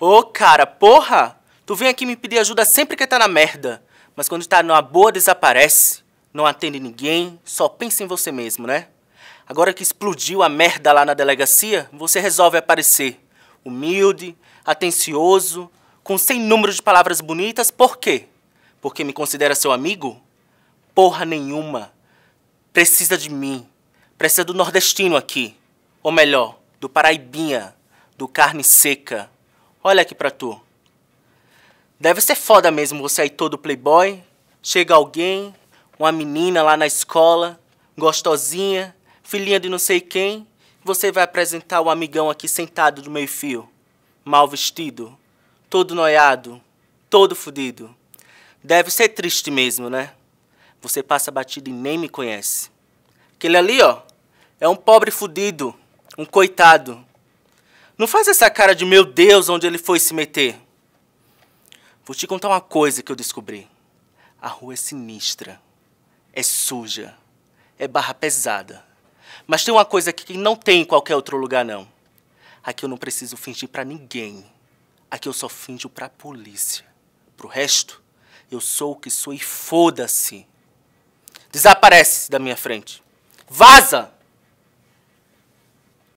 Ô, oh, cara, porra! Tu vem aqui me pedir ajuda sempre que tá na merda. Mas quando tá numa boa, desaparece. Não atende ninguém, só pensa em você mesmo, né? Agora que explodiu a merda lá na delegacia, você resolve aparecer. Humilde, atencioso, com sem número de palavras bonitas, por quê? Porque me considera seu amigo? Porra nenhuma. Precisa de mim. Precisa do nordestino aqui. Ou melhor, do paraibinha, do carne seca Olha aqui pra tu. Deve ser foda mesmo você aí todo playboy. Chega alguém, uma menina lá na escola, gostosinha, filhinha de não sei quem. Você vai apresentar o um amigão aqui sentado do meio fio. Mal vestido, todo noiado, todo fudido. Deve ser triste mesmo, né? Você passa batido e nem me conhece. Aquele ali, ó, é um pobre fudido, um coitado. Não faz essa cara de meu Deus onde ele foi se meter. Vou te contar uma coisa que eu descobri. A rua é sinistra, é suja, é barra pesada. Mas tem uma coisa aqui que não tem em qualquer outro lugar, não. Aqui eu não preciso fingir para ninguém. Aqui eu só fingo pra polícia. Pro resto, eu sou o que sou e foda-se. Desaparece da minha frente. Vaza!